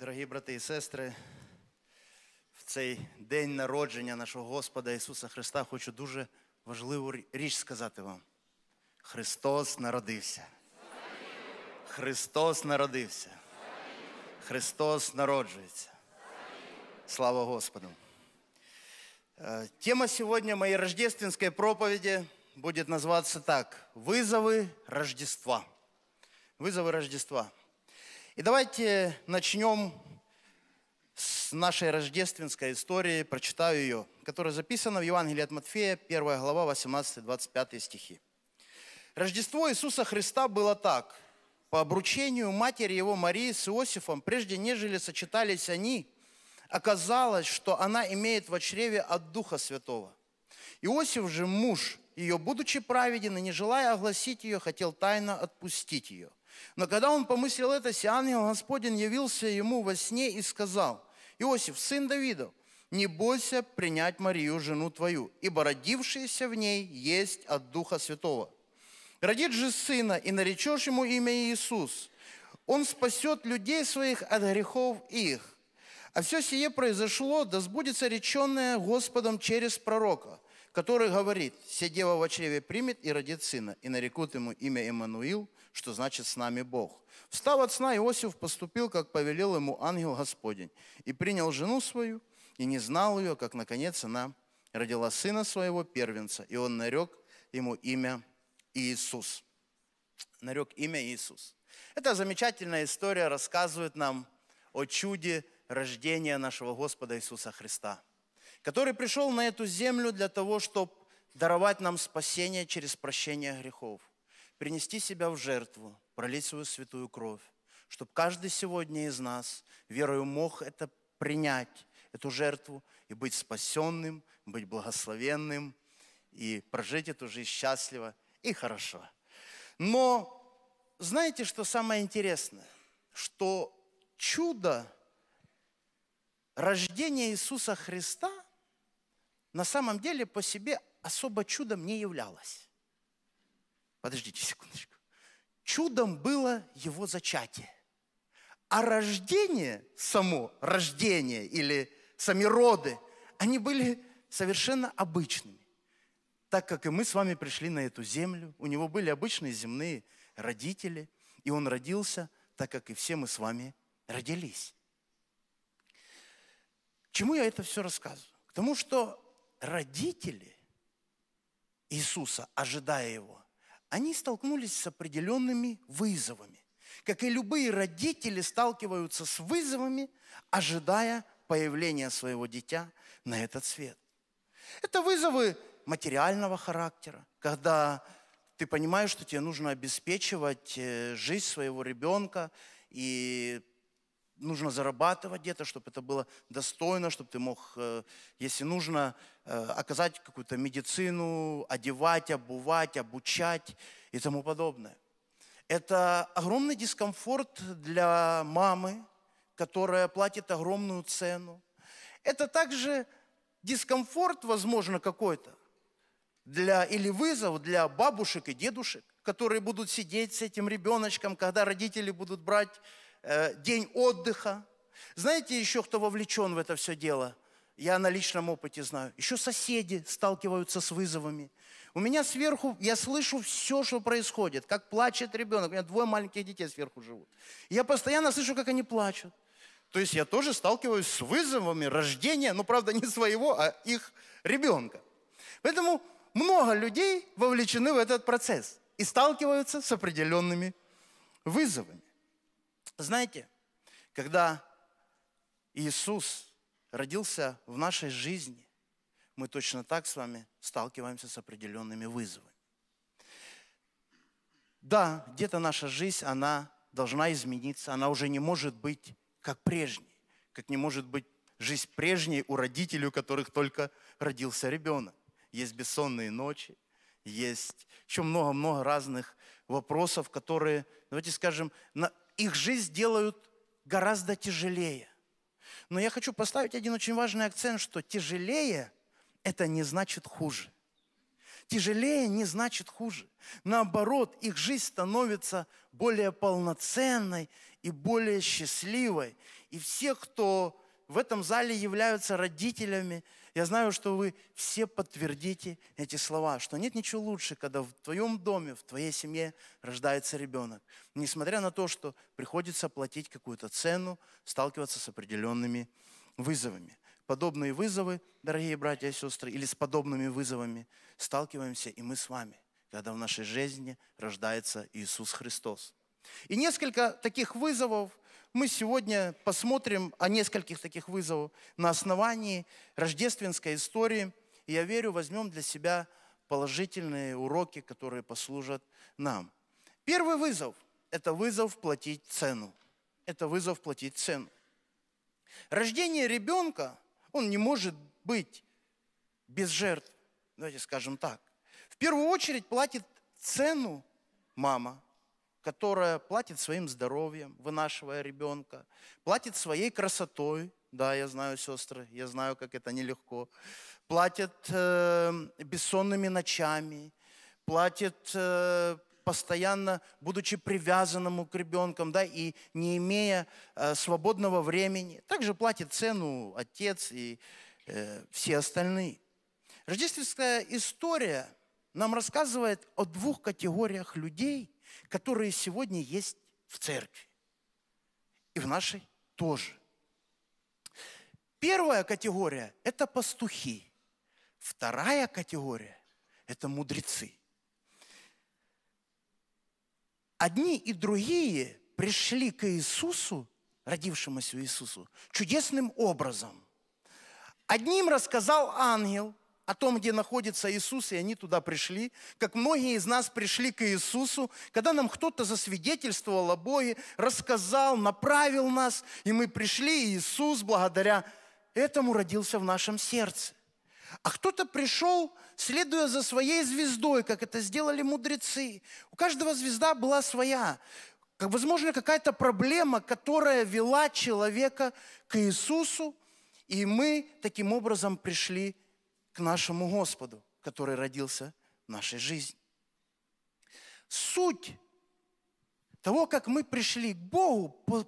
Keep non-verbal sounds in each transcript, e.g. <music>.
Дорогі брати і сестри, в цей день народження нашого Господа Ісуса Христа хочу дуже важливу річ сказати вам. Христос народився. Христос народився. Христос народжується. Слава Господу! Е, тема сьогодні моєї рождественської проповіді буде називатися: так «Вызовы Рождества». Вызовы Рождества Визови рождества И давайте начнем с нашей рождественской истории, прочитаю ее, которая записана в Евангелии от Матфея, 1 глава, 18-25 стихи. Рождество Иисуса Христа было так. По обручению матери его Марии с Иосифом, прежде нежели сочетались они, оказалось, что она имеет в чреве от Духа Святого. Иосиф же муж ее, будучи праведен и не желая огласить ее, хотел тайно отпустить ее – но когда он помыслил это, сей ангел Господень явился ему во сне и сказал, «Иосиф, сын Давида, не бойся принять Марию, жену твою, ибо родившаяся в ней есть от Духа Святого. Родит же сына, и наречешь ему имя Иисус. Он спасет людей своих от грехов их. А все сие произошло, да сбудется реченное Господом через пророка – который говорит, «Сидева во чреве примет и родит сына, и нарекут ему имя Эммануил, что значит «с нами Бог». Встав от сна, Иосиф поступил, как повелел ему ангел Господень, и принял жену свою, и не знал ее, как, наконец, она родила сына своего, первенца, и он нарек ему имя Иисус». Нарек имя Иисус. Эта замечательная история рассказывает нам о чуде рождения нашего Господа Иисуса Христа – который пришел на эту землю для того, чтобы даровать нам спасение через прощение грехов, принести себя в жертву, пролить свою святую кровь, чтобы каждый сегодня из нас верою мог это принять, эту жертву, и быть спасенным, быть благословенным, и прожить эту жизнь счастливо и хорошо. Но знаете, что самое интересное? Что чудо рождения Иисуса Христа – на самом деле по себе особо чудом не являлось. Подождите секундочку. Чудом было его зачатие. А рождение само, рождение или сами роды, они были совершенно обычными. Так как и мы с вами пришли на эту землю, у него были обычные земные родители, и он родился, так как и все мы с вами родились. Чему я это все рассказываю? К тому, что родители Иисуса, ожидая его, они столкнулись с определенными вызовами. Как и любые родители сталкиваются с вызовами, ожидая появления своего дитя на этот свет. Это вызовы материального характера, когда ты понимаешь, что тебе нужно обеспечивать э, жизнь своего ребенка и нужно зарабатывать где-то, чтобы это было достойно, чтобы ты мог, э, если нужно, э, оказать какую-то медицину, одевать, обувать, обучать и тому подобное. Это огромный дискомфорт для мамы, которая платит огромную цену. Это также дискомфорт, возможно, какой-то для, или вызов для бабушек и дедушек, которые будут сидеть с этим ребеночком, когда родители будут брать Э, день отдыха. Знаете еще, кто вовлечен в это все дело? Я на личном опыте знаю. Еще соседи сталкиваются с вызовами. У меня сверху, я слышу все, что происходит, как плачет ребенок. У меня двое маленьких детей сверху живут. Я постоянно слышу, как они плачут. То есть я тоже сталкиваюсь с вызовами рождения, ну, правда, не своего, а их ребенка. Поэтому много людей вовлечены в этот процесс и сталкиваются с определенными вызовами. Знаете, когда Иисус родился в нашей жизни, мы точно так с вами сталкиваемся с определенными вызовами. Да, где-то наша жизнь, она должна измениться, она уже не может быть как прежней, как не может быть жизнь прежней у родителей, у которых только родился ребенок. Есть бессонные ночи, есть еще много-много разных вопросов, которые, давайте скажем, на, их жизнь делают гораздо тяжелее. Но я хочу поставить один очень важный акцент, что тяжелее – это не значит хуже. Тяжелее не значит хуже. Наоборот, их жизнь становится более полноценной и более счастливой. И все, кто в этом зале являются родителями, я знаю, что вы все подтвердите эти слова, что нет ничего лучше, когда в твоем доме, в твоей семье рождается ребенок. Несмотря на то, что приходится платить какую-то цену, сталкиваться с определенными вызовами. Подобные вызовы, дорогие братья и сестры, или с подобными вызовами сталкиваемся и мы с вами, когда в нашей жизни рождается Иисус Христос. И несколько таких вызовов мы сегодня посмотрим о нескольких таких вызовах на основании рождественской истории. И я верю, возьмем для себя положительные уроки, которые послужат нам. Первый вызов – это вызов платить цену. Это вызов платить цену. Рождение ребенка, он не может быть без жертв. Давайте скажем так. В первую очередь платит цену мама – которая платит своим здоровьем, вынашивая ребенка, платит своей красотой, да, я знаю, сестры, я знаю, как это нелегко, платит э, бессонными ночами, платит э, постоянно, будучи привязанному к ребенкам, да, и не имея э, свободного времени. Также платит цену отец и э, все остальные. Рождественская история нам рассказывает о двух категориях людей – которые сегодня есть в церкви. И в нашей тоже. Первая категория – это пастухи. Вторая категория – это мудрецы. Одни и другие пришли к Иисусу, родившемуся Иисусу, чудесным образом. Одним рассказал ангел, о том, где находится Иисус, и они туда пришли, как многие из нас пришли к Иисусу, когда нам кто-то засвидетельствовал о Боге, рассказал, направил нас, и мы пришли, и Иисус благодаря этому родился в нашем сердце. А кто-то пришел, следуя за своей звездой, как это сделали мудрецы. У каждого звезда была своя. возможно, какая-то проблема, которая вела человека к Иисусу, и мы таким образом пришли к нашему Господу, который родился в нашей жизни. Суть того, как мы пришли к Богу, по,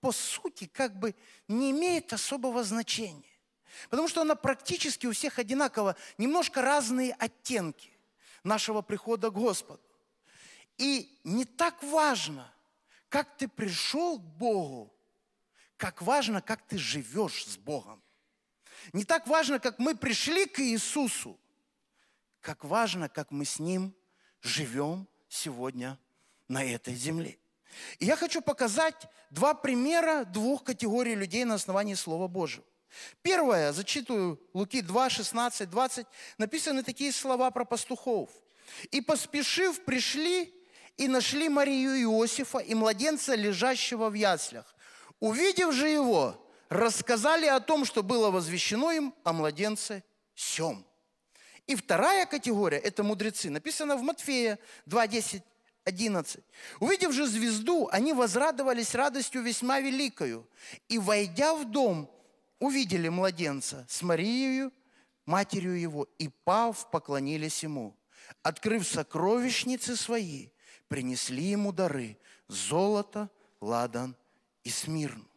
по сути, как бы не имеет особого значения. Потому что она практически у всех одинакова, немножко разные оттенки нашего прихода к Господу. И не так важно, как ты пришел к Богу, как важно, как ты живешь с Богом. Не так важно, как мы пришли к Иисусу, как важно, как мы с Ним живем сегодня на этой земле. И я хочу показать два примера двух категорий людей на основании Слова Божьего. Первое, зачитываю Луки 2, 16, 20, написаны такие слова про пастухов. «И поспешив, пришли и нашли Марию Иосифа и младенца, лежащего в яслях. Увидев же его, рассказали о том, что было возвещено им о младенце Сем. И вторая категория – это мудрецы. Написано в Матфея 2, 10, 11. «Увидев же звезду, они возрадовались радостью весьма великою, и, войдя в дом, увидели младенца с Марией, матерью его, и, пав, поклонились ему. Открыв сокровищницы свои, принесли ему дары – золото, ладан и смирн.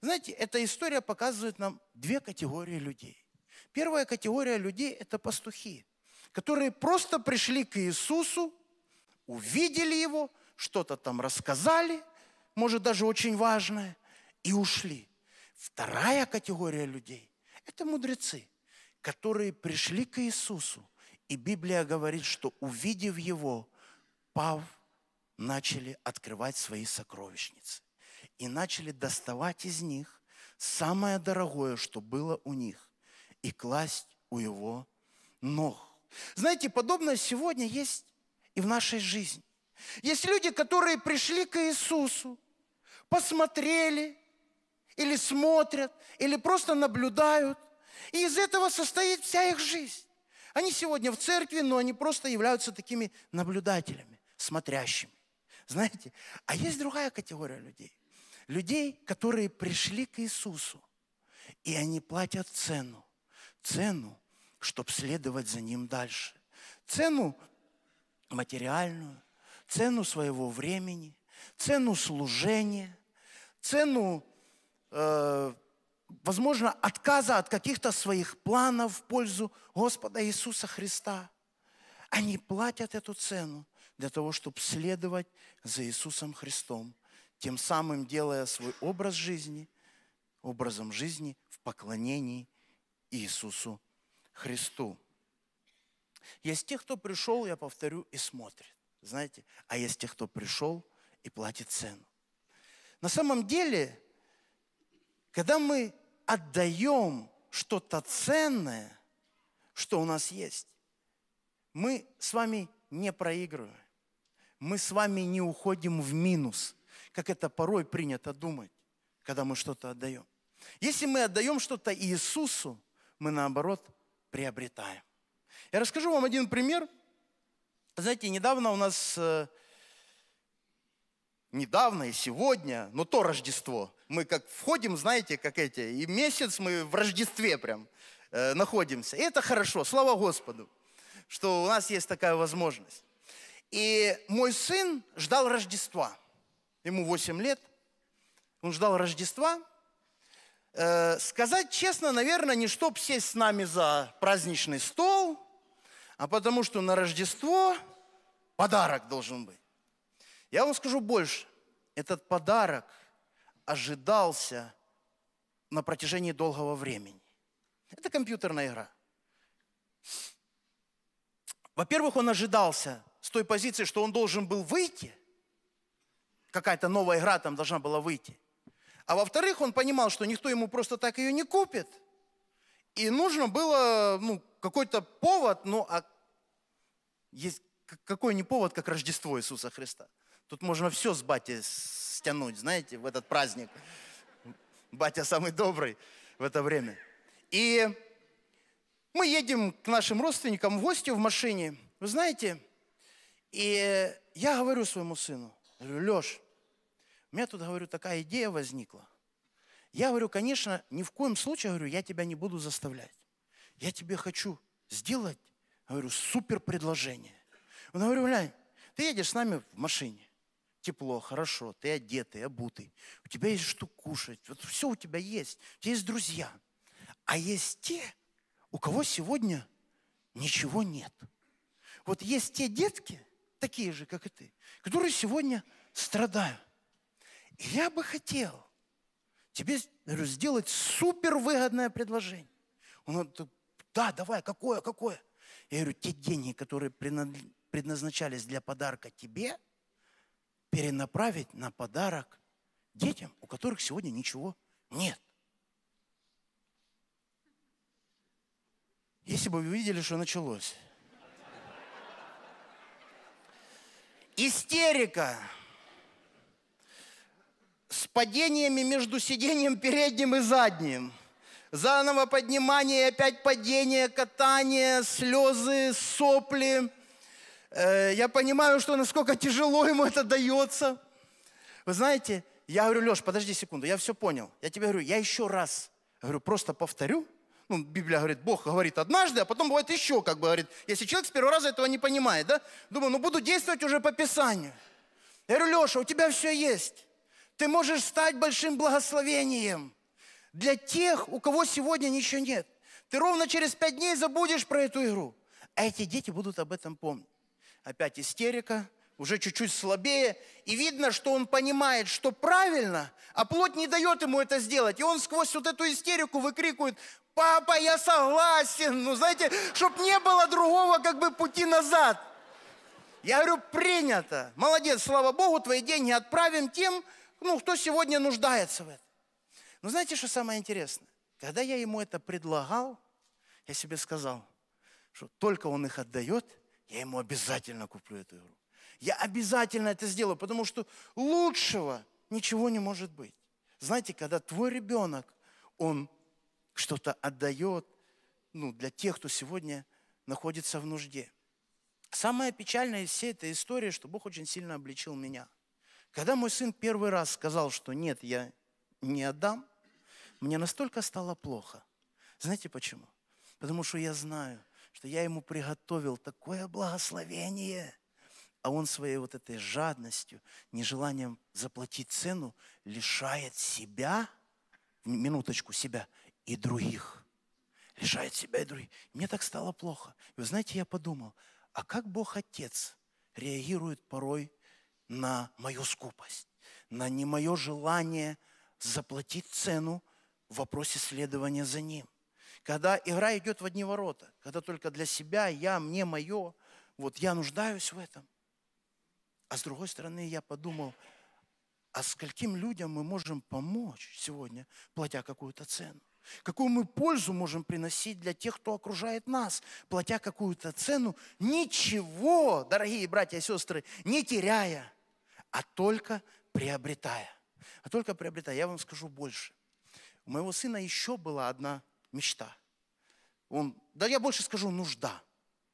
Знаете, эта история показывает нам две категории людей. Первая категория людей – это пастухи, которые просто пришли к Иисусу, увидели Его, что-то там рассказали, может, даже очень важное, и ушли. Вторая категория людей – это мудрецы, которые пришли к Иисусу, и Библия говорит, что, увидев Его, пав, начали открывать свои сокровищницы и начали доставать из них самое дорогое, что было у них, и класть у его ног. Знаете, подобное сегодня есть и в нашей жизни. Есть люди, которые пришли к Иисусу, посмотрели, или смотрят, или просто наблюдают. И из этого состоит вся их жизнь. Они сегодня в церкви, но они просто являются такими наблюдателями, смотрящими. Знаете, а есть другая категория людей – людей, которые пришли к Иисусу, и они платят цену. Цену, чтобы следовать за Ним дальше. Цену материальную, цену своего времени, цену служения, цену, э, возможно, отказа от каких-то своих планов в пользу Господа Иисуса Христа. Они платят эту цену для того, чтобы следовать за Иисусом Христом – тем самым делая свой образ жизни, образом жизни в поклонении Иисусу Христу. Есть те, кто пришел, я повторю, и смотрит, знаете, а есть те, кто пришел и платит цену. На самом деле, когда мы отдаем что-то ценное, что у нас есть, мы с вами не проигрываем. Мы с вами не уходим в минус как это порой принято думать, когда мы что-то отдаем. Если мы отдаем что-то Иисусу, мы наоборот приобретаем. Я расскажу вам один пример. Знаете, недавно у нас, э, недавно и сегодня, но то Рождество. Мы как входим, знаете, как эти, и месяц мы в Рождестве прям э, находимся. И это хорошо, слава Господу, что у нас есть такая возможность. И мой сын ждал Рождества – ему 8 лет, он ждал Рождества. Э, сказать честно, наверное, не чтоб сесть с нами за праздничный стол, а потому что на Рождество подарок должен быть. Я вам скажу больше. Этот подарок ожидался на протяжении долгого времени. Это компьютерная игра. Во-первых, он ожидался с той позиции, что он должен был выйти – какая-то новая игра там должна была выйти. А во-вторых, он понимал, что никто ему просто так ее не купит. И нужно было ну, какой-то повод, ну а есть какой не повод, как Рождество Иисуса Христа. Тут можно все с батя стянуть, знаете, в этот праздник. Батя самый добрый в это время. И мы едем к нашим родственникам в гости в машине, вы знаете, и я говорю своему сыну, говорю, Леш, у меня тут, говорю, такая идея возникла. Я говорю, конечно, ни в коем случае, говорю, я тебя не буду заставлять. Я тебе хочу сделать, говорю, супер предложение. Он говорю, глянь, ты едешь с нами в машине. Тепло, хорошо, ты одетый, обутый. У тебя есть что кушать. Вот все у тебя есть. У тебя есть друзья. А есть те, у кого сегодня ничего нет. Вот есть те детки, такие же, как и ты, которые сегодня страдают. Я бы хотел тебе говорю, сделать супервыгодное предложение. Он говорит, да, давай, какое, какое? Я говорю, те деньги, которые предназначались для подарка тебе, перенаправить на подарок детям, у которых сегодня ничего нет. Если бы вы видели, что началось. Истерика с падениями между сиденьем передним и задним. Заново поднимание, опять падение, катание, слезы, сопли. Э, я понимаю, что насколько тяжело ему это дается. Вы знаете, я говорю, Леш, подожди секунду, я все понял. Я тебе говорю, я еще раз, говорю, просто повторю. Ну, Библия говорит, Бог говорит однажды, а потом бывает еще, как бы говорит. Если человек с первого раза этого не понимает, да? Думаю, ну буду действовать уже по Писанию. Я говорю, Леша, у тебя все есть. Ты можешь стать большим благословением для тех, у кого сегодня ничего нет. Ты ровно через пять дней забудешь про эту игру. А эти дети будут об этом помнить. Опять истерика, уже чуть-чуть слабее. И видно, что он понимает, что правильно, а плоть не дает ему это сделать. И он сквозь вот эту истерику выкрикует, папа, я согласен. Ну, знаете, чтобы не было другого как бы пути назад. Я говорю, принято. Молодец, слава Богу, твои деньги отправим тем, ну, кто сегодня нуждается в этом. Но знаете, что самое интересное? Когда я ему это предлагал, я себе сказал, что только он их отдает, я ему обязательно куплю эту игру. Я обязательно это сделаю, потому что лучшего ничего не может быть. Знаете, когда твой ребенок, он что-то отдает, ну, для тех, кто сегодня находится в нужде. Самое печальное из всей этой истории, что Бог очень сильно обличил меня – когда мой сын первый раз сказал, что нет, я не отдам, мне настолько стало плохо. Знаете почему? Потому что я знаю, что я ему приготовил такое благословение, а он своей вот этой жадностью, нежеланием заплатить цену, лишает себя, минуточку себя, и других. Лишает себя и других. Мне так стало плохо. И вы знаете, я подумал, а как Бог Отец реагирует порой на мою скупость, на не мое желание заплатить цену в вопросе следования за ним. Когда игра идет в одни ворота, когда только для себя, я, мне, мое, вот я нуждаюсь в этом. А с другой стороны, я подумал, а скольким людям мы можем помочь сегодня, платя какую-то цену? Какую мы пользу можем приносить для тех, кто окружает нас, платя какую-то цену, ничего, дорогие братья и сестры, не теряя, а только приобретая. А только приобретая. Я вам скажу больше. У моего сына еще была одна мечта. Он, да я больше скажу, нужда.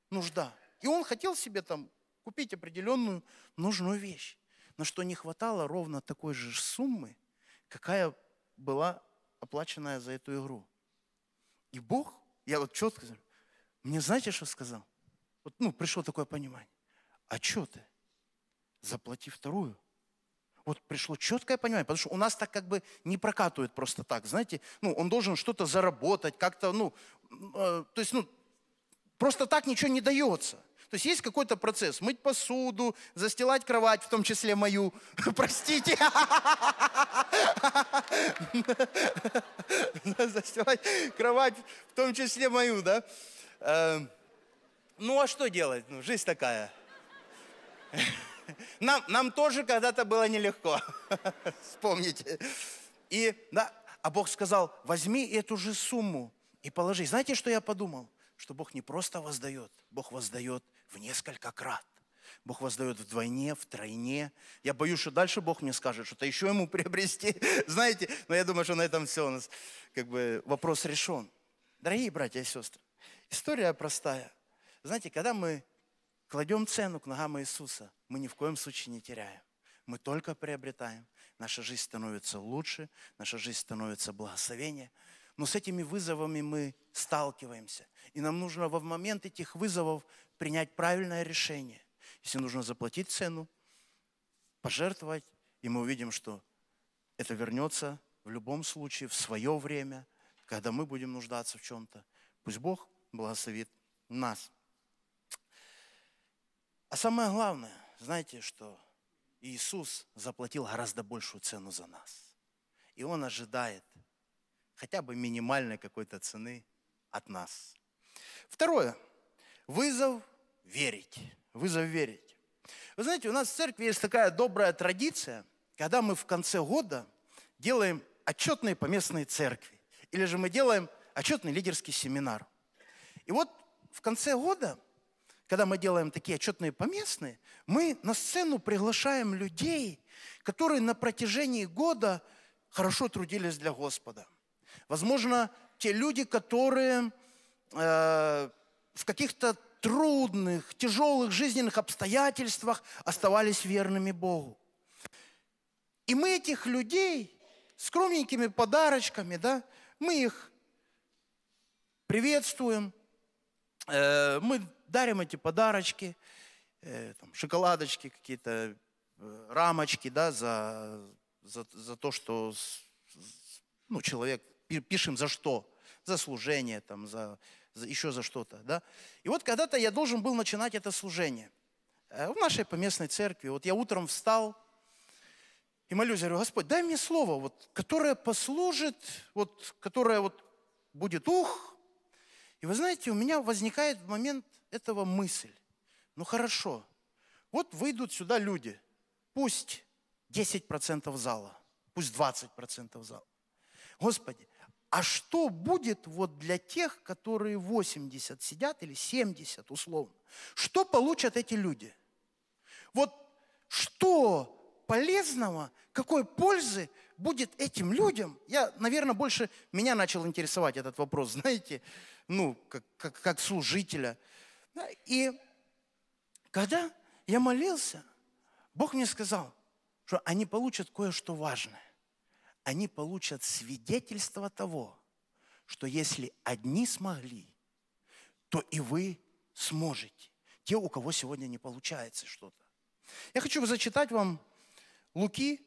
Нужда. И он хотел себе там купить определенную нужную вещь. Но что не хватало ровно такой же суммы, какая была оплаченная за эту игру. И Бог, я вот четко говорю, мне знаете, что сказал? Вот, ну, пришло такое понимание. А что ты? заплати вторую. Вот пришло четкое понимание, потому что у нас так как бы не прокатывает просто так, знаете, ну, он должен что-то заработать, как-то, ну, э, то есть, ну, просто так ничего не дается. То есть есть какой-то процесс, мыть посуду, застилать кровать, в том числе мою, <laughs> простите. <laughs> Застилать кровать, в том числе мою, да. Э, ну, а что делать? Ну, жизнь такая. Нам, нам тоже когда-то было нелегко. <laughs> Вспомните. И, да, а Бог сказал, возьми эту же сумму и положи. Знаете, что я подумал? Что Бог не просто воздает, Бог воздает в несколько крат. Бог воздает вдвойне, втройне. Я боюсь, что дальше Бог мне скажет, что-то еще ему <laughs> приобрести. Знаете, но я думаю, что на этом все у нас как бы вопрос решен. Дорогие братья и сестры, история простая. Знаете, когда мы кладем цену к ногам Иисуса, мы ни в коем случае не теряем. Мы только приобретаем. Наша жизнь становится лучше, наша жизнь становится благословение. Но с этими вызовами мы сталкиваемся. И нам нужно во момент этих вызовов принять правильное решение. Если нужно заплатить цену, пожертвовать, и мы увидим, что это вернется в любом случае в свое время, когда мы будем нуждаться в чем-то. Пусть Бог благословит нас. А самое главное, знаете, что Иисус заплатил гораздо большую цену за нас. И Он ожидает хотя бы минимальной какой-то цены от нас. Второе. Вызов верить. Вызов верить. Вы знаете, у нас в церкви есть такая добрая традиция, когда мы в конце года делаем отчетные поместные церкви. Или же мы делаем отчетный лидерский семинар. И вот в конце года – когда мы делаем такие отчетные поместные, мы на сцену приглашаем людей, которые на протяжении года хорошо трудились для Господа. Возможно, те люди, которые э, в каких-то трудных, тяжелых жизненных обстоятельствах оставались верными Богу. И мы этих людей скромненькими подарочками, да, мы их приветствуем, э, мы дарим эти подарочки, э, там, шоколадочки какие-то, э, рамочки, да, за, за, за то, что с, с, ну, человек, пишем за что, за служение, там, за, за, еще за что-то, да. И вот когда-то я должен был начинать это служение э, в нашей поместной церкви. Вот я утром встал, и молюсь, говорю, Господь, дай мне слово, вот, которое послужит, вот, которое вот будет ух. И вы знаете, у меня возникает момент – этого мысль. Ну хорошо, вот выйдут сюда люди, пусть 10% зала, пусть 20% зала. Господи, а что будет вот для тех, которые 80 сидят или 70 условно? Что получат эти люди? Вот что полезного, какой пользы будет этим людям? Я, наверное, больше меня начал интересовать этот вопрос, <laughs> знаете, ну, как, как, как служителя – и когда я молился, Бог мне сказал, что они получат кое-что важное. Они получат свидетельство того, что если одни смогли, то и вы сможете. Те, у кого сегодня не получается что-то. Я хочу зачитать вам Луки,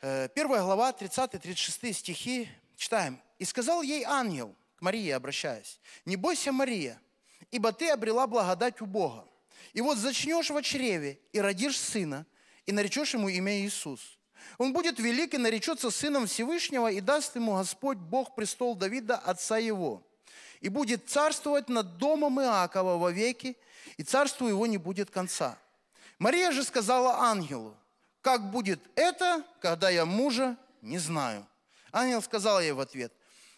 1 э, глава, 30-36 стихи. Читаем. «И сказал ей ангел, к Марии обращаясь, «Не бойся, Мария, ибо ты обрела благодать у Бога. И вот зачнешь в чреве и родишь сына, и наречешь ему имя Иисус. Он будет велик и наречется сыном Всевышнего, и даст ему Господь Бог престол Давида, отца его. И будет царствовать над домом Иакова вовеки, и царству его не будет конца. Мария же сказала ангелу, как будет это, когда я мужа не знаю. Ангел сказал ей в ответ,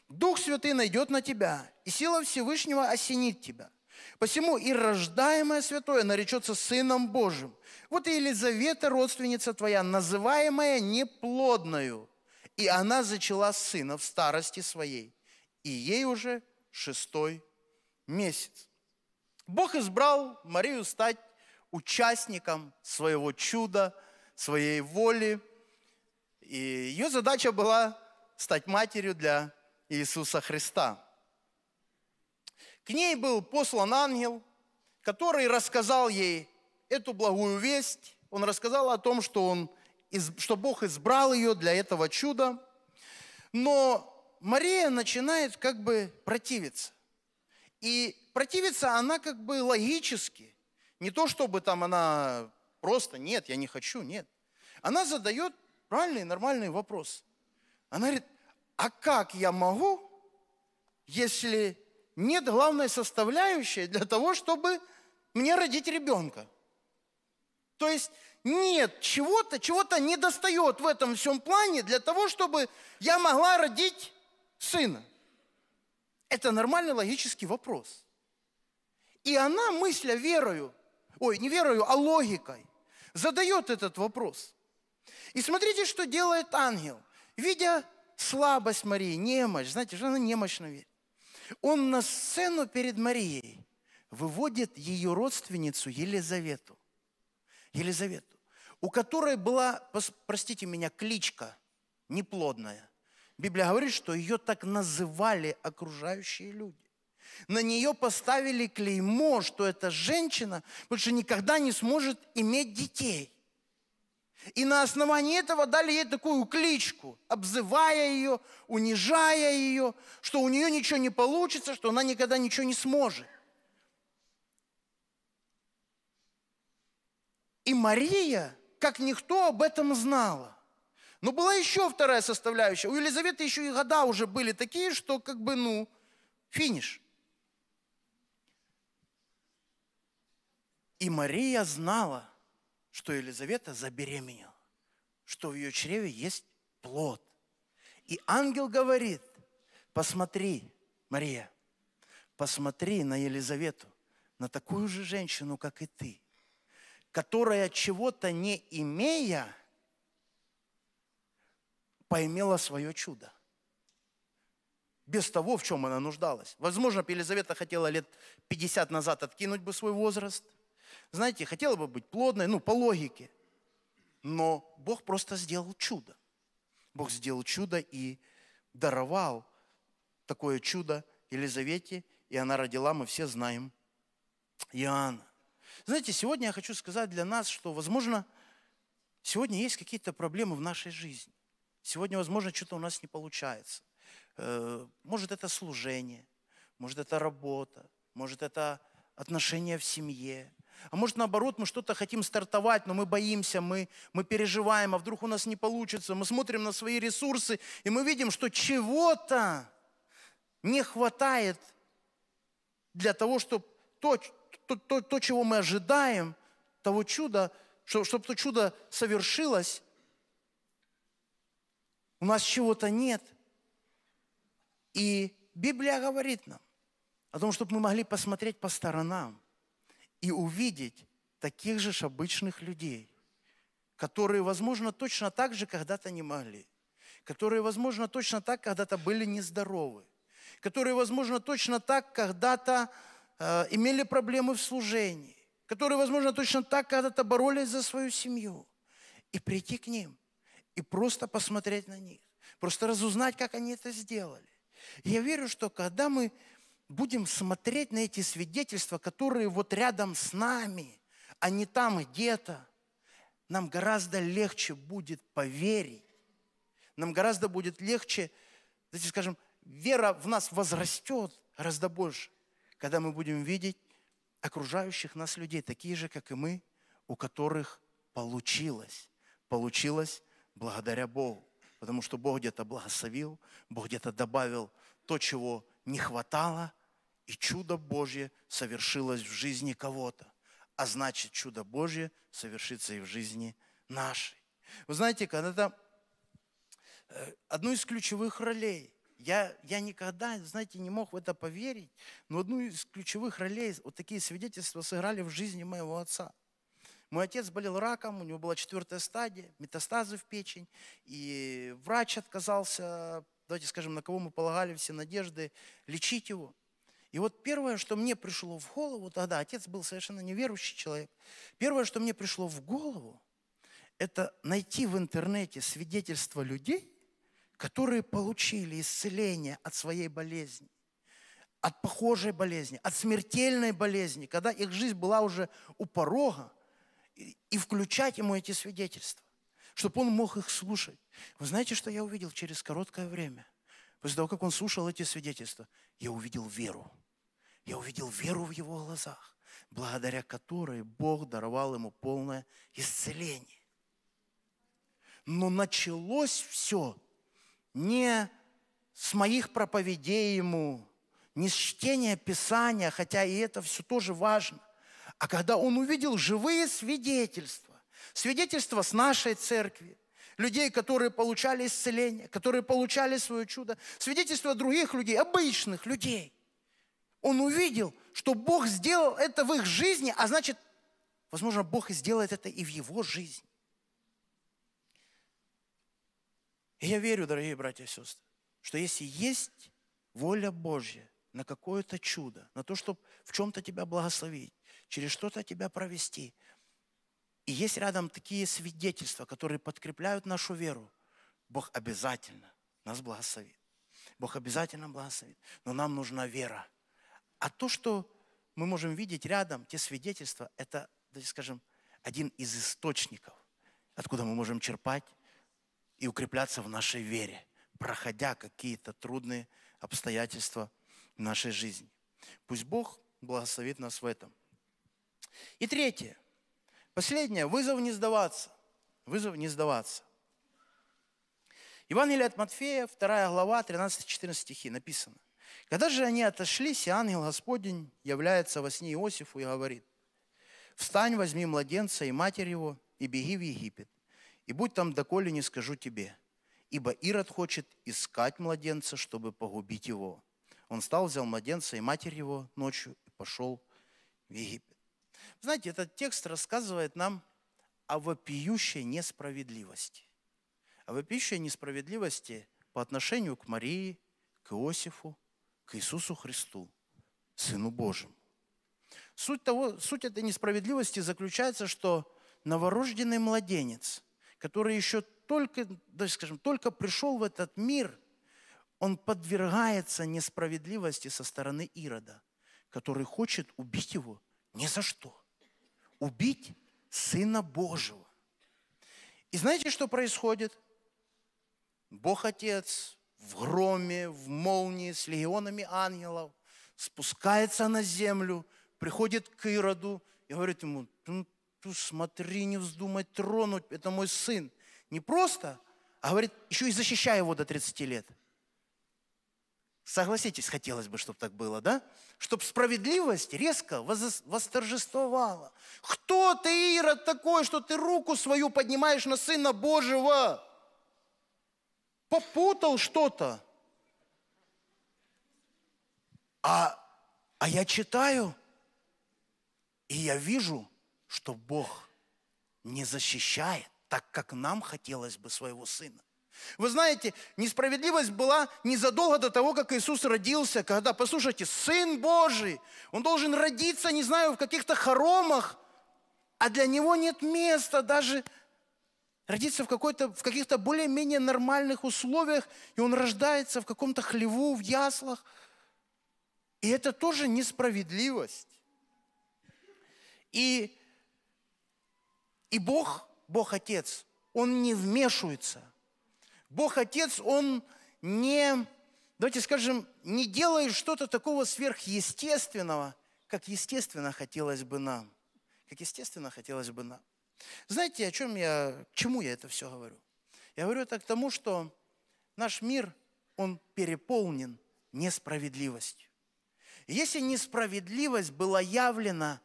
Дух Святый найдет на тебя, и сила Всевышнего осенит тебя – Посему и рождаемое святое наречется Сыном Божьим. Вот и Елизавета, родственница твоя, называемая неплодною, и она зачала сына в старости своей, и ей уже шестой месяц. Бог избрал Марию стать участником своего чуда, своей воли, и ее задача была стать матерью для Иисуса Христа – к ней был послан ангел, который рассказал ей эту благую весть. Он рассказал о том, что, он, что Бог избрал ее для этого чуда. Но Мария начинает как бы противиться. И противиться она как бы логически. Не то, чтобы там она просто, нет, я не хочу, нет. Она задает правильный, нормальный вопрос. Она говорит, а как я могу, если нет главной составляющей для того, чтобы мне родить ребенка. То есть нет чего-то, чего-то не достает в этом всем плане для того, чтобы я могла родить сына. Это нормальный логический вопрос. И она, мысля верою, ой, не верою, а логикой, задает этот вопрос. И смотрите, что делает ангел. Видя слабость Марии, немощь, знаете, же, она немощна ведь. Он на сцену перед Марией выводит ее родственницу Елизавету. Елизавету, у которой была, простите меня, кличка неплодная. Библия говорит, что ее так называли окружающие люди. На нее поставили клеймо, что эта женщина больше никогда не сможет иметь детей. И на основании этого дали ей такую кличку, обзывая ее, унижая ее, что у нее ничего не получится, что она никогда ничего не сможет. И Мария, как никто, об этом знала. Но была еще вторая составляющая. У Елизаветы еще и года уже были такие, что как бы, ну, финиш. И Мария знала – что Елизавета забеременела, что в ее чреве есть плод. И ангел говорит, посмотри, Мария, посмотри на Елизавету, на такую же женщину, как и ты, которая чего-то не имея, поимела свое чудо. Без того, в чем она нуждалась. Возможно, Елизавета хотела лет 50 назад откинуть бы свой возраст – знаете, хотела бы быть плодной, ну, по логике. Но Бог просто сделал чудо. Бог сделал чудо и даровал такое чудо Елизавете, и она родила, мы все знаем, Иоанна. Знаете, сегодня я хочу сказать для нас, что, возможно, сегодня есть какие-то проблемы в нашей жизни. Сегодня, возможно, что-то у нас не получается. Э, может, это служение, может, это работа, может, это отношения в семье, а может, наоборот, мы что-то хотим стартовать, но мы боимся, мы, мы переживаем, а вдруг у нас не получится. Мы смотрим на свои ресурсы, и мы видим, что чего-то не хватает для того, чтобы то, то, то, то чего мы ожидаем, того чуда, чтобы, чтобы то чудо совершилось, у нас чего-то нет. И Библия говорит нам о том, чтобы мы могли посмотреть по сторонам – и увидеть таких же обычных людей, которые, возможно, точно так же когда-то не могли, которые, возможно, точно так когда-то были нездоровы, которые, возможно, точно так когда-то э, имели проблемы в служении, которые, возможно, точно так когда-то боролись за свою семью, и прийти к ним, и просто посмотреть на них, просто разузнать, как они это сделали. я верю, что когда мы будем смотреть на эти свидетельства, которые вот рядом с нами, а не там и где-то, нам гораздо легче будет поверить. Нам гораздо будет легче, давайте скажем, вера в нас возрастет гораздо больше, когда мы будем видеть окружающих нас людей, такие же, как и мы, у которых получилось. Получилось благодаря Богу. Потому что Бог где-то благословил, Бог где-то добавил то, чего не хватало, и чудо Божье совершилось в жизни кого-то. А значит, чудо Божье совершится и в жизни нашей. Вы знаете, когда-то э, одну из ключевых ролей, я, я никогда, знаете, не мог в это поверить, но одну из ключевых ролей, вот такие свидетельства сыграли в жизни моего отца. Мой отец болел раком, у него была четвертая стадия, метастазы в печень, и врач отказался, давайте скажем, на кого мы полагали все надежды, лечить его – и вот первое, что мне пришло в голову тогда, отец был совершенно неверующий человек, первое, что мне пришло в голову, это найти в интернете свидетельства людей, которые получили исцеление от своей болезни, от похожей болезни, от смертельной болезни, когда их жизнь была уже у порога, и, и включать ему эти свидетельства, чтобы он мог их слушать. Вы знаете, что я увидел через короткое время – После того, как он слушал эти свидетельства, я увидел веру. Я увидел веру в его глазах, благодаря которой Бог даровал ему полное исцеление. Но началось все не с моих проповедей ему, не с чтения Писания, хотя и это все тоже важно, а когда он увидел живые свидетельства, свидетельства с нашей церкви, людей, которые получали исцеление, которые получали свое чудо, свидетельства других людей, обычных людей. Он увидел, что Бог сделал это в их жизни, а значит, возможно, Бог и сделает это и в его жизни. И я верю, дорогие братья и сестры, что если есть воля Божья на какое-то чудо, на то, чтобы в чем-то тебя благословить, через что-то тебя провести, и есть рядом такие свидетельства, которые подкрепляют нашу веру. Бог обязательно нас благословит. Бог обязательно благословит. Но нам нужна вера. А то, что мы можем видеть рядом, те свидетельства, это, скажем, один из источников, откуда мы можем черпать и укрепляться в нашей вере, проходя какие-то трудные обстоятельства нашей жизни. Пусть Бог благословит нас в этом. И третье – Последнее, вызов не сдаваться. Вызов не сдаваться. Евангелие от Матфея, 2 глава, 13-14 стихи написано. Когда же они отошлись, и ангел Господень является во сне Иосифу и говорит, «Встань, возьми младенца и матерь его, и беги в Египет, и будь там, доколе не скажу тебе, ибо Ирод хочет искать младенца, чтобы погубить его». Он встал, взял младенца и матерь его ночью и пошел в Египет. Знаете, этот текст рассказывает нам о вопиющей несправедливости. О вопиющей несправедливости по отношению к Марии, к Иосифу, к Иисусу Христу, Сыну Божьему. Суть, того, суть этой несправедливости заключается, что новорожденный младенец, который еще только, даже, скажем, только пришел в этот мир, он подвергается несправедливости со стороны Ирода, который хочет убить его ни за что убить Сына Божьего. И знаете, что происходит? Бог Отец в громе, в молнии, с легионами ангелов спускается на землю, приходит к Ироду и говорит ему, «Ну, ты, смотри, не вздумай тронуть, это мой сын. Не просто, а говорит, еще и защищай его до 30 лет – Согласитесь, хотелось бы, чтобы так было, да? Чтобы справедливость резко восторжествовала. Кто ты, Ирод, такой, что ты руку свою поднимаешь на Сына Божьего? Попутал что-то. А, а я читаю, и я вижу, что Бог не защищает так, как нам хотелось бы своего Сына. Вы знаете, несправедливость была незадолго до того, как Иисус родился, когда, послушайте, Сын Божий, Он должен родиться, не знаю, в каких-то хоромах, а для Него нет места даже родиться в, какой-то, в каких-то более-менее нормальных условиях, и Он рождается в каком-то хлеву, в яслах. И это тоже несправедливость. И, и Бог, Бог Отец, Он не вмешивается – Бог Отец, Он не, давайте скажем, не делает что-то такого сверхъестественного, как естественно хотелось бы нам. Как естественно хотелось бы нам. Знаете, о чем я, к чему я это все говорю? Я говорю это к тому, что наш мир, он переполнен несправедливостью. если несправедливость была явлена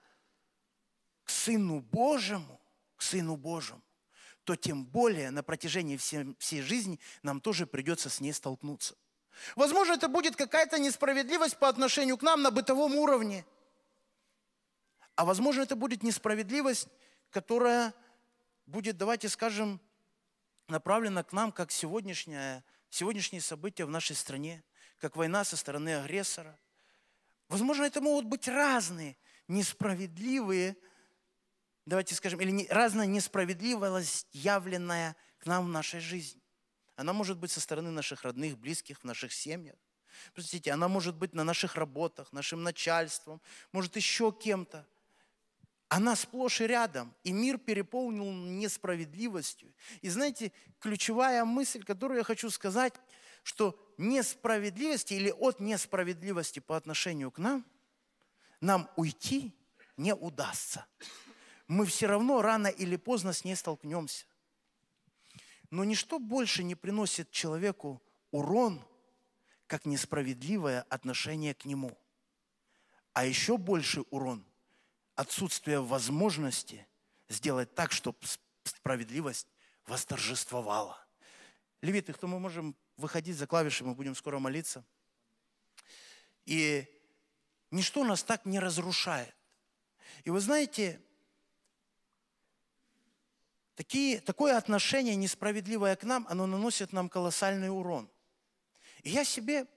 к Сыну Божьему, к Сыну Божьему, то тем более на протяжении всей, всей жизни нам тоже придется с ней столкнуться. Возможно, это будет какая-то несправедливость по отношению к нам на бытовом уровне. А возможно, это будет несправедливость, которая будет, давайте скажем, направлена к нам, как сегодняшнее, сегодняшние события в нашей стране, как война со стороны агрессора. Возможно, это могут быть разные несправедливые давайте скажем, или не, разная несправедливость, явленная к нам в нашей жизни. Она может быть со стороны наших родных, близких, в наших семьях. Простите, она может быть на наших работах, нашим начальством, может еще кем-то. Она сплошь и рядом, и мир переполнил несправедливостью. И знаете, ключевая мысль, которую я хочу сказать, что несправедливости или от несправедливости по отношению к нам, нам уйти не удастся мы все равно рано или поздно с ней столкнемся. Но ничто больше не приносит человеку урон, как несправедливое отношение к нему. А еще больший урон – отсутствие возможности сделать так, чтобы справедливость восторжествовала. Левиты, кто мы можем выходить за клавиши, мы будем скоро молиться. И ничто нас так не разрушает. И вы знаете, такие, такое отношение несправедливое к нам, оно наносит нам колоссальный урон. И я себе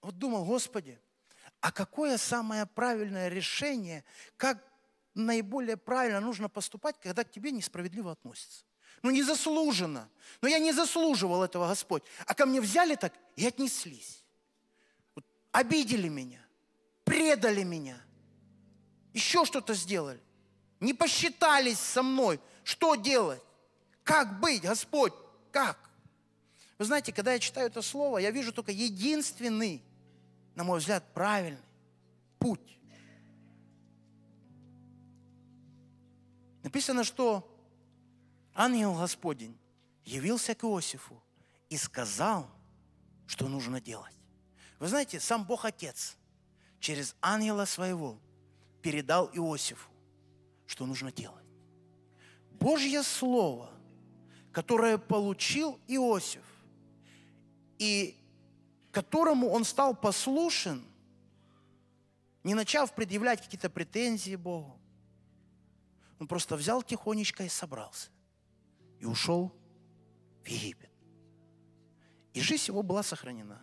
вот думал, Господи, а какое самое правильное решение, как наиболее правильно нужно поступать, когда к тебе несправедливо относятся? Ну, незаслуженно. Но ну, я не заслуживал этого, Господь. А ко мне взяли так и отнеслись. Вот, обидели меня, предали меня, еще что-то сделали, не посчитались со мной – что делать? Как быть, Господь? Как? Вы знаете, когда я читаю это слово, я вижу только единственный, на мой взгляд, правильный путь. Написано, что ангел Господень явился к Иосифу и сказал, что нужно делать. Вы знаете, сам Бог Отец через ангела своего передал Иосифу, что нужно делать. Божье Слово, которое получил Иосиф, и которому он стал послушен, не начав предъявлять какие-то претензии Богу. Он просто взял тихонечко и собрался. И ушел в Египет. И жизнь его была сохранена.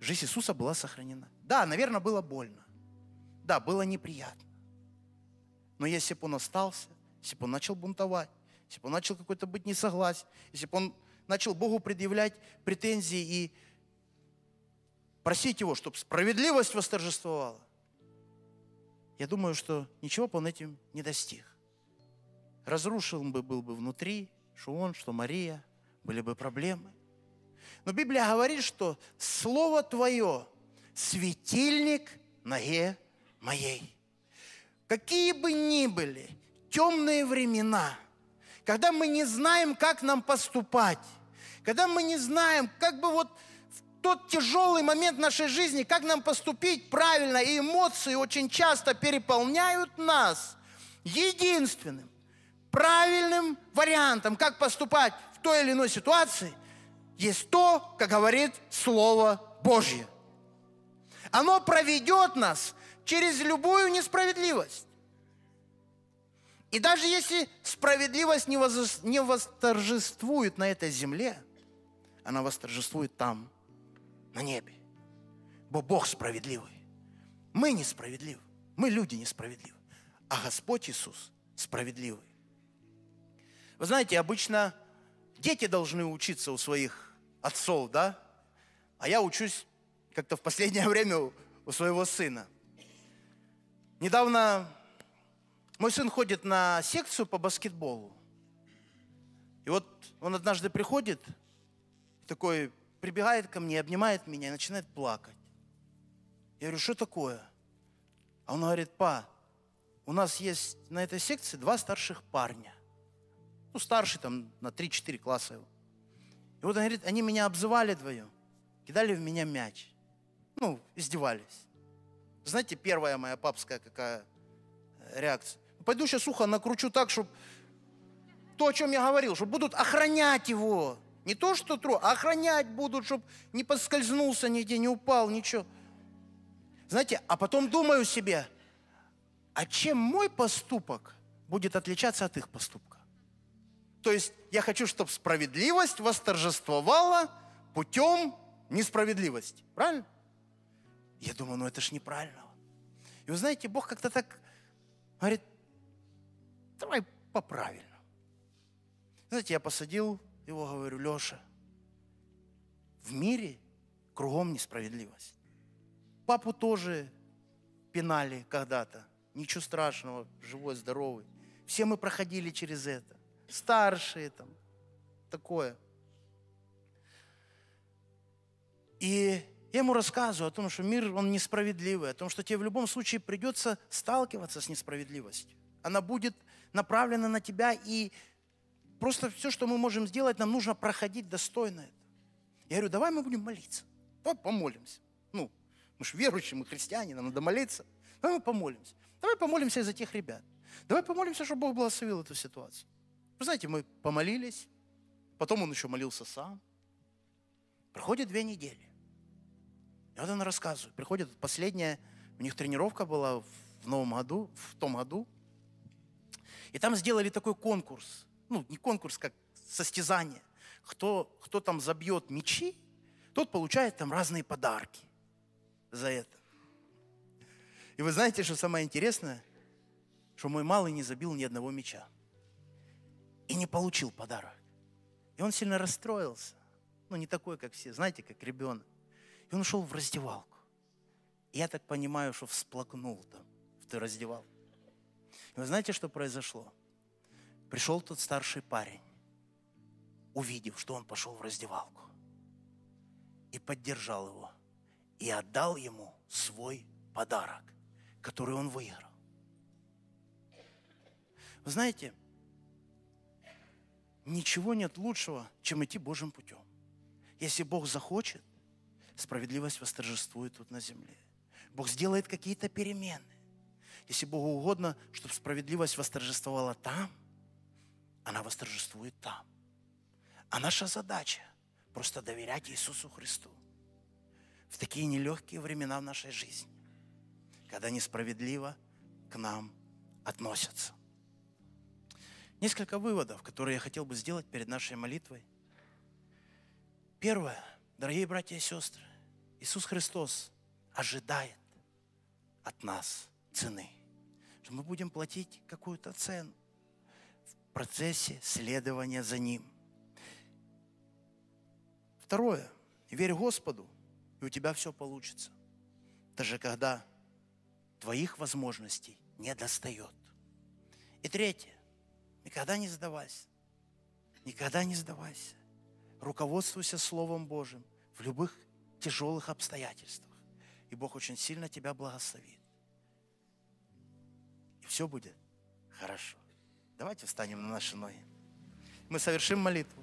Жизнь Иисуса была сохранена. Да, наверное, было больно. Да, было неприятно. Но если бы он остался, если бы он начал бунтовать, если бы он начал какой-то быть несогласен, если бы он начал Богу предъявлять претензии и просить Его, чтобы справедливость восторжествовала, я думаю, что ничего бы он этим не достиг. Разрушил бы, был бы внутри, что он, что Мария, были бы проблемы. Но Библия говорит, что Слово Твое – светильник ноге моей. Какие бы ни были темные времена, когда мы не знаем, как нам поступать, когда мы не знаем, как бы вот в тот тяжелый момент нашей жизни, как нам поступить правильно, и эмоции очень часто переполняют нас. Единственным правильным вариантом, как поступать в той или иной ситуации, есть то, как говорит Слово Божье. Оно проведет нас через любую несправедливость. И даже если справедливость не, воз... не восторжествует на этой земле, она восторжествует там, на небе. Бо Бог справедливый. Мы несправедливы. Мы люди несправедливы. А Господь Иисус справедливый. Вы знаете, обычно дети должны учиться у своих отцов, да? А я учусь как-то в последнее <laughs> время у своего сына. Недавно мой сын ходит на секцию по баскетболу. И вот он однажды приходит, такой прибегает ко мне, обнимает меня и начинает плакать. Я говорю, что такое? А он говорит, па, у нас есть на этой секции два старших парня. Ну, старший там на 3-4 класса его. И вот он говорит, они меня обзывали двою, кидали в меня мяч. Ну, издевались. Знаете, первая моя папская какая э, реакция. Пойду сейчас сухо накручу так, чтобы то, о чем я говорил, что будут охранять его. Не то, что тро, а охранять будут, чтобы не подскользнулся нигде, не упал, ничего. Знаете, а потом думаю себе, а чем мой поступок будет отличаться от их поступка? То есть я хочу, чтобы справедливость восторжествовала путем несправедливости. Правильно? Я думаю, ну это ж неправильно. И вы знаете, Бог как-то так говорит, давай по-правильному. Знаете, я посадил его, говорю, Леша, в мире кругом несправедливость. Папу тоже пинали когда-то. Ничего страшного, живой, здоровый. Все мы проходили через это. Старшие там, такое. И я ему рассказываю о том, что мир, он несправедливый, о том, что тебе в любом случае придется сталкиваться с несправедливостью. Она будет – направлено на тебя, и просто все, что мы можем сделать, нам нужно проходить достойно это. Я говорю, давай мы будем молиться. Давай помолимся. Ну, мы же верующие, мы христиане, нам надо молиться. Давай мы помолимся. Давай помолимся за тех ребят. Давай помолимся, чтобы Бог благословил эту ситуацию. Вы знаете, мы помолились, потом он еще молился сам. Проходит две недели. И вот он рассказывает. Приходит последняя, у них тренировка была в новом году, в том году – и там сделали такой конкурс, ну, не конкурс, как состязание. Кто, кто там забьет мечи, тот получает там разные подарки за это. И вы знаете, что самое интересное? Что мой малый не забил ни одного меча. И не получил подарок. И он сильно расстроился. Ну, не такой, как все, знаете, как ребенок. И он ушел в раздевалку. И я так понимаю, что всплакнул там, в ты раздевалку. Вы знаете, что произошло? Пришел тот старший парень, увидев, что он пошел в раздевалку, и поддержал его, и отдал ему свой подарок, который он выиграл. Вы знаете, ничего нет лучшего, чем идти Божьим путем. Если Бог захочет, справедливость восторжествует тут на земле. Бог сделает какие-то перемены если Богу угодно, чтобы справедливость восторжествовала там, она восторжествует там. А наша задача – просто доверять Иисусу Христу в такие нелегкие времена в нашей жизни, когда несправедливо к нам относятся. Несколько выводов, которые я хотел бы сделать перед нашей молитвой. Первое. Дорогие братья и сестры, Иисус Христос ожидает от нас цены – что мы будем платить какую-то цену в процессе следования за Ним. Второе. Верь Господу, и у тебя все получится. Даже когда твоих возможностей не достает. И третье. Никогда не сдавайся. Никогда не сдавайся. Руководствуйся Словом Божьим в любых тяжелых обстоятельствах. И Бог очень сильно тебя благословит все будет хорошо. Давайте встанем на наши ноги. Мы совершим молитву.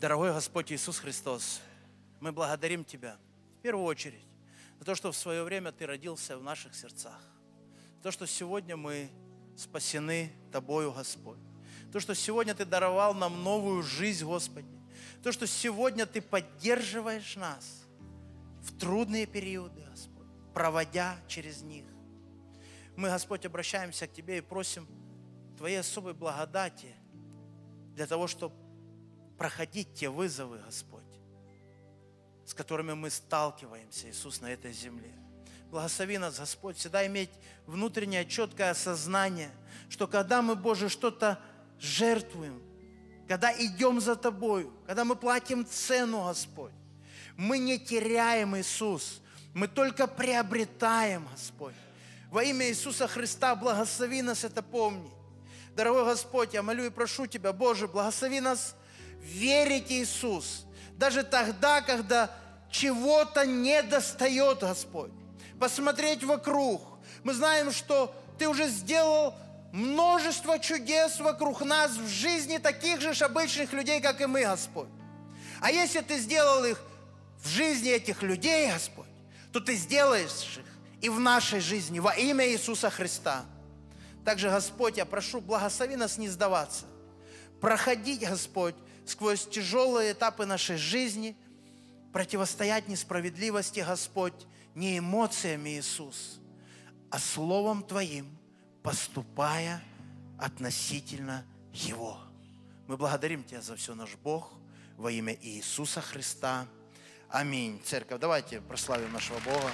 Дорогой Господь Иисус Христос, мы благодарим Тебя в первую очередь за то, что в свое время Ты родился в наших сердцах. За то, что сегодня мы спасены Тобою, Господь. То, что сегодня Ты даровал нам новую жизнь, Господи. То, что сегодня Ты поддерживаешь нас – в трудные периоды, Господь, проводя через них. Мы, Господь, обращаемся к Тебе и просим Твоей особой благодати для того, чтобы проходить те вызовы, Господь, с которыми мы сталкиваемся, Иисус, на этой земле. Благослови нас, Господь, всегда иметь внутреннее четкое осознание, что когда мы, Боже, что-то жертвуем, когда идем за Тобою, когда мы платим цену, Господь, мы не теряем Иисус, мы только приобретаем, Господь. Во имя Иисуса Христа благослови нас это помни. Дорогой Господь, я молю и прошу Тебя, Боже, благослови нас верить Иисус. Даже тогда, когда чего-то не достает, Господь. Посмотреть вокруг. Мы знаем, что Ты уже сделал множество чудес вокруг нас в жизни таких же обычных людей, как и мы, Господь. А если Ты сделал их в жизни этих людей, Господь, то Ты сделаешь их и в нашей жизни во имя Иисуса Христа. Также, Господь, я прошу, благослови нас не сдаваться, проходить, Господь, сквозь тяжелые этапы нашей жизни, противостоять несправедливости, Господь, не эмоциями, Иисус, а Словом Твоим, поступая относительно Его. Мы благодарим Тебя за все, наш Бог, во имя Иисуса Христа. Аминь. Церковь, давайте прославим нашего Бога.